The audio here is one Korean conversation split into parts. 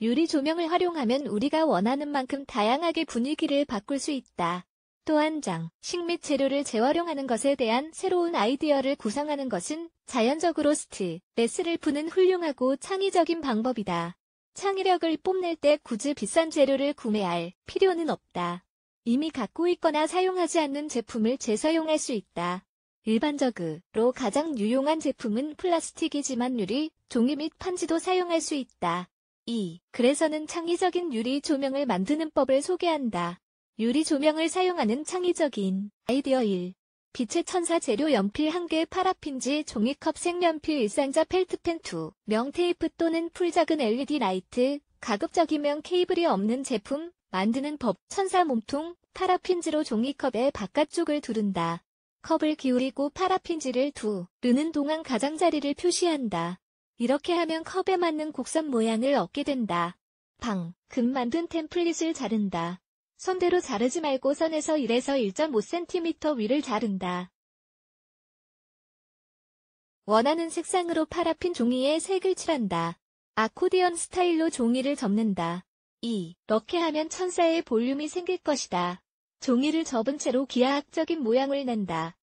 유리 조명을 활용하면 우리가 원하는 만큼 다양하게 분위기를 바꿀 수 있다. 또한 장, 식 및 재료를 재활용하는 것에 대한 새로운 아이디어를 구상하는 것은 자연적으로 스트, 레스를 푸는 훌륭하고 창의적인 방법이다. 창의력을 뽐낼 때 굳이 비싼 재료를 구매할 필요는 없다. 이미 갖고 있거나 사용하지 않는 제품을 재사용할 수 있다. 일반적으로 가장 유용한 제품은 플라스틱이지만 유리, 종이 및 판지도 사용할 수 있다. 2. 그래서는 창의적인 유리 조명을 만드는 법을 소개한다. 유리 조명을 사용하는 창의적인 아이디어 1. 빛의 천사 재료 연필 1개 파라핀지 종이컵 색연필 일상자 펠트펜 2. 명테이프 또는 풀 작은 LED 라이트 가급적이면 케이블이 없는 제품 만드는 법 천사 몸통 파라핀지로 종이컵의 바깥쪽을 두른다. 컵을 기울이고 파라핀지를 두르는 동안 가장자리를 표시한다. 이렇게 하면 컵에 맞는 곡선 모양을 얻게 된다. 방, 금 만든 템플릿을 자른다. 손대로 자르지 말고 선에서 1에서 1.5cm 위를 자른다. 원하는 색상으로 파라핀 종이에 색을 칠한다. 아코디언 스타일로 종이를 접는다. 2. 이렇게 하면 천사의 볼륨이 생길 것이다. 종이를 접은 채로 기하학적인 모양을 낸다.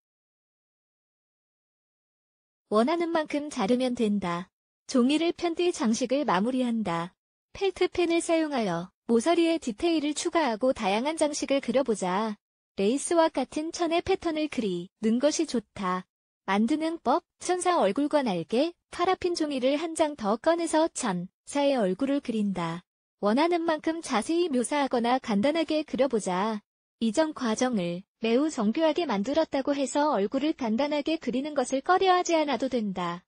원하는 만큼 자르면 된다. 종이를 편뒤 장식을 마무리한다. 펠트펜을 사용하여 모서리의 디테일을 추가하고 다양한 장식을 그려보자. 레이스와 같은 천의 패턴을 그리는 것이 좋다. 만드는 법, 천사 얼굴과 날개, 파라핀 종이를 한 장 더 꺼내서 천사의 얼굴을 그린다. 원하는 만큼 자세히 묘사하거나 간단하게 그려보자. 이전 과정을 매우 정교하게 만들었다고 해서 얼굴을 간단하게 그리는 것을 꺼려하지 않아도 된다.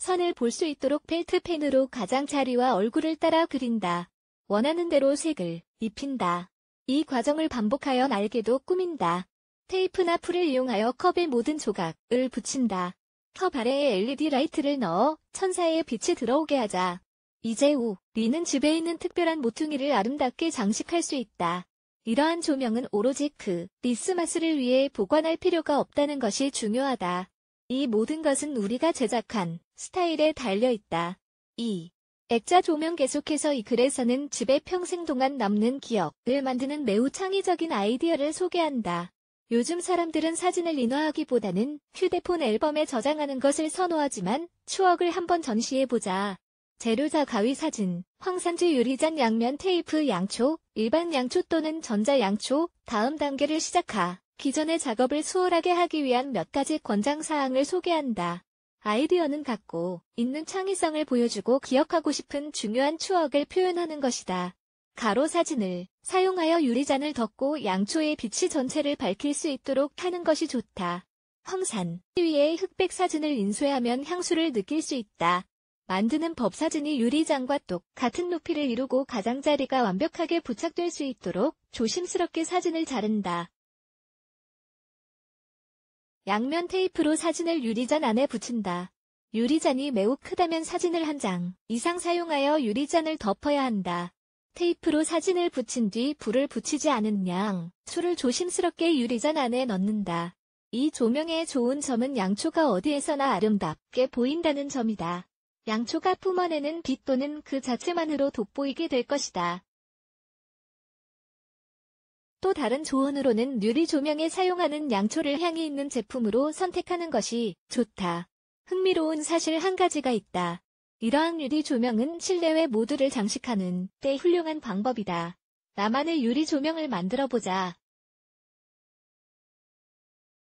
선을 볼 수 있도록 펠트 펜으로 가장자리와 얼굴을 따라 그린다. 원하는 대로 색을 입힌다. 이 과정을 반복하여 날개도 꾸민다. 테이프나 풀을 이용하여 컵의 모든 조각을 붙인다. 컵 아래에 LED 라이트를 넣어 천사의 빛이 들어오게 하자. 이제 우, 리는 집에 있는 특별한 모퉁이를 아름답게 장식할 수 있다. 이러한 조명은 오로지 그 리스마스를 위해 보관할 필요가 없다는 것이 중요하다. 이 모든 것은 우리가 제작한 스타일에 달려있다. 2. 액자 조명 계속해서 이 글에서는 집에 평생 동안 남는 기억을 만드는 매우 창의적인 아이디어를 소개한다. 요즘 사람들은 사진을 인화하기보다는 휴대폰 앨범에 저장하는 것을 선호하지만 추억을 한번 전시해보자. 재료자 가위 사진, 황산지 유리잔 양면 테이프 양초, 일반 양초 또는 전자 양초, 다음 단계를 시작하. 기존의 작업을 수월하게 하기 위한 몇 가지 권장 사항을 소개한다. 아이디어는 갖고 있는 창의성을 보여주고 기억하고 싶은 중요한 추억을 표현하는 것이다. 가로 사진을 사용하여 유리잔을 덮고 양초의 빛이 전체를 밝힐 수 있도록 하는 것이 좋다. 황산 위에 흑백 사진을 인쇄하면 향수를 느낄 수 있다. 만드는 법 사진이 유리장과 똑같은 높이를 이루고 가장자리가 완벽하게 부착될 수 있도록 조심스럽게 사진을 자른다. 양면 테이프로 사진을 유리잔 안에 붙인다. 유리잔이 매우 크다면 사진을 한 장 이상 사용하여 유리잔을 덮어야 한다. 테이프로 사진을 붙인 뒤 불을 붙이지 않은 양, 술을 조심스럽게 유리잔 안에 넣는다. 이 조명의 좋은 점은 양초가 어디에서나 아름답게 보인다는 점이다. 양초가 뿜어내는 빛 또는 그 자체만으로 돋보이게 될 것이다. 또 다른 조언으로는 유리 조명에 사용하는 양초를 향이 있는 제품으로 선택하는 것이 좋다. 흥미로운 사실 한 가지가 있다. 이러한 유리 조명은 실내외 모두를 장식하는 때 훌륭한 방법이다. 나만의 유리 조명을 만들어 보자.